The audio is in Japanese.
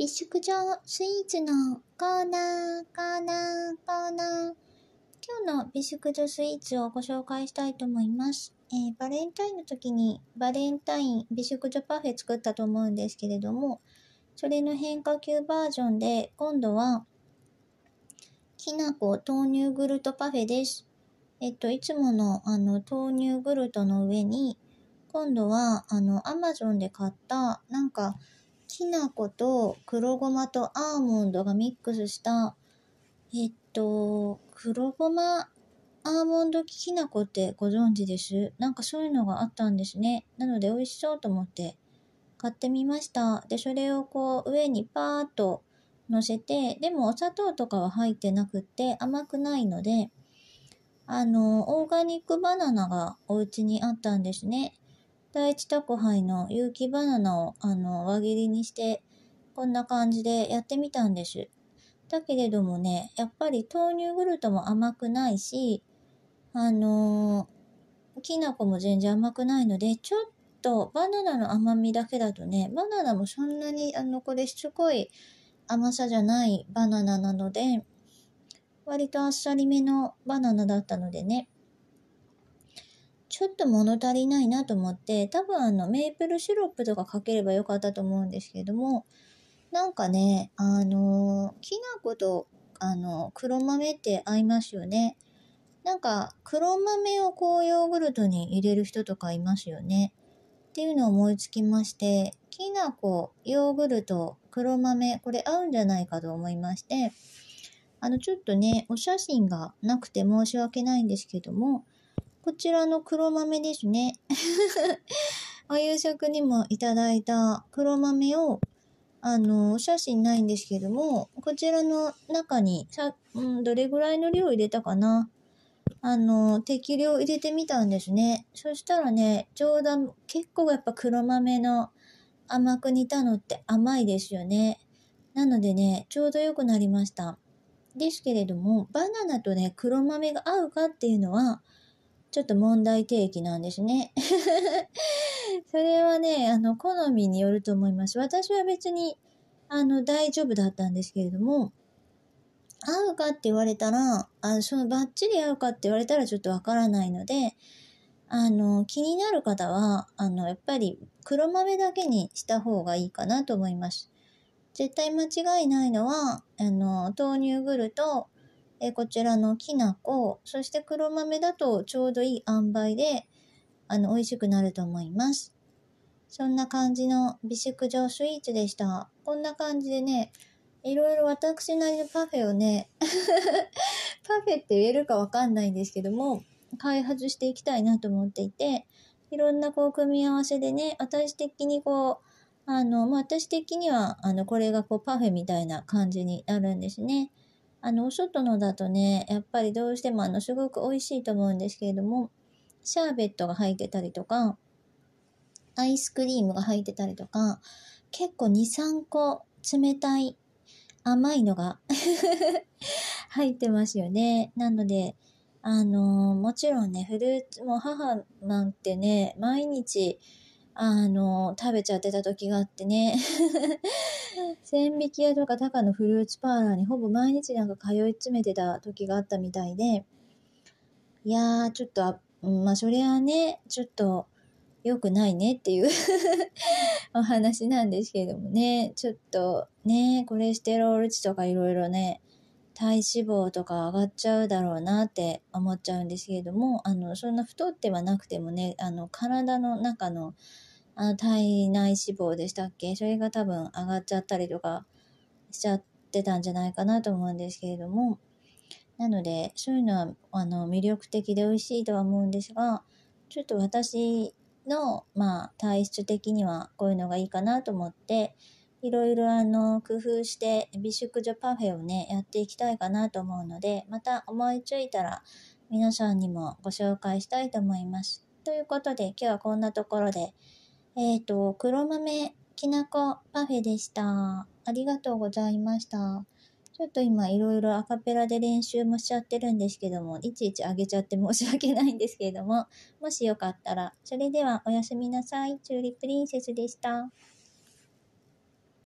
美食場スイーツのコーナー、コーナー、コーナー。今日の美食場スイーツをご紹介したいと思います。えー、バレンタインの時にバレンタイン美食女パフェ作ったと思うんですけれども、それの変化球バージョンで今度は、きなこ豆乳グルトパフェです。えっと、いつものあの豆乳グルトの上に、今度はあの Amazon で買った、なんかきな粉と黒ごまとアーモンドがミックスした、えっと、黒ごまアーモンドきな粉ってご存知ですなんかそういうのがあったんですね。なので美味しそうと思って買ってみました。で、それをこう上にパーっと乗せて、でもお砂糖とかは入ってなくって甘くないので、あの、オーガニックバナナがお家にあったんですね。第一宅配の有機バナナをあの輪切りにしてこんな感じでやってみたんです。だけれどもね、やっぱり豆乳グルトも甘くないし、あのー、きな粉も全然甘くないので、ちょっとバナナの甘みだけだとね、バナナもそんなに、あの、これしつこい甘さじゃないバナナなので、割とあっさりめのバナナだったのでね、ちょっと物足りないなと思って多分あのメープルシロップとかかければよかったと思うんですけどもなんかねあのきな粉とあの黒豆って合いますよねなんか黒豆をこうヨーグルトに入れる人とかいますよねっていうのを思いつきましてきな粉ヨーグルト黒豆これ合うんじゃないかと思いましてあのちょっとねお写真がなくて申し訳ないんですけどもこちらの黒豆ですね。お夕食にもいただいた黒豆を、あの、お写真ないんですけども、こちらの中にさ、うん、どれぐらいの量入れたかな。あの、適量入れてみたんですね。そしたらね、ちょうど結構やっぱ黒豆の甘く煮たのって甘いですよね。なのでね、ちょうど良くなりました。ですけれども、バナナとね、黒豆が合うかっていうのは、ちょっと問題提起なんですね。それはね、あの、好みによると思います。私は別に、あの、大丈夫だったんですけれども、合うかって言われたら、あそのバッチリ合うかって言われたらちょっとわからないので、あの、気になる方は、あの、やっぱり黒豆だけにした方がいいかなと思います。絶対間違いないのは、あの、豆乳グルとえこちらのきな粉、そして黒豆だとちょうどいい塩梅で、あの、美味しくなると思います。そんな感じの美食上スイーツでした。こんな感じでね、いろいろ私なりのパフェをね パフェって言えるかわかんないんですけども、開発していきたいなと思っていて、いろんなこう組み合わせでね、私的にこう、あの、まあ、私的には、あの、これがこうパフェみたいな感じになるんですね。あの、お外のだとね、やっぱりどうしてもあの、すごく美味しいと思うんですけれども、シャーベットが入ってたりとか、アイスクリームが入ってたりとか、結構2、3個冷たい甘いのが 入ってますよね。なので、あのー、もちろんね、フルーツ、も母なんてね、毎日、あのー、食べちゃってた時があってね千き屋とか高のフルーツパーラーにほぼ毎日なんか通い詰めてた時があったみたいで、いやー、ちょっとあ、まあ、それはね、ちょっと、良くないねっていう お話なんですけれどもね、ちょっとね、コレステロール値とかいろいろね、体脂肪とか上がっちゃうだろうなって思っちゃうんですけれども、あの、そんな太ってはなくてもね、あの、体の中のあの体内脂肪でしたっけそれが多分上がっちゃったりとかしちゃってたんじゃないかなと思うんですけれどもなのでそういうのはあの魅力的で美味しいとは思うんですがちょっと私の、まあ、体質的にはこういうのがいいかなと思っていろいろあの工夫して美食女パフェをねやっていきたいかなと思うのでまた思いついたら皆さんにもご紹介したいと思います。ということで今日はこんなところでえっ、ー、と、黒豆きなこパフェでした。ありがとうございました。ちょっと今いろいろアカペラで練習もしちゃってるんですけども、いちいち上げちゃって申し訳ないんですけれども、もしよかったら、それではおやすみなさい。チューリップリンセスでした。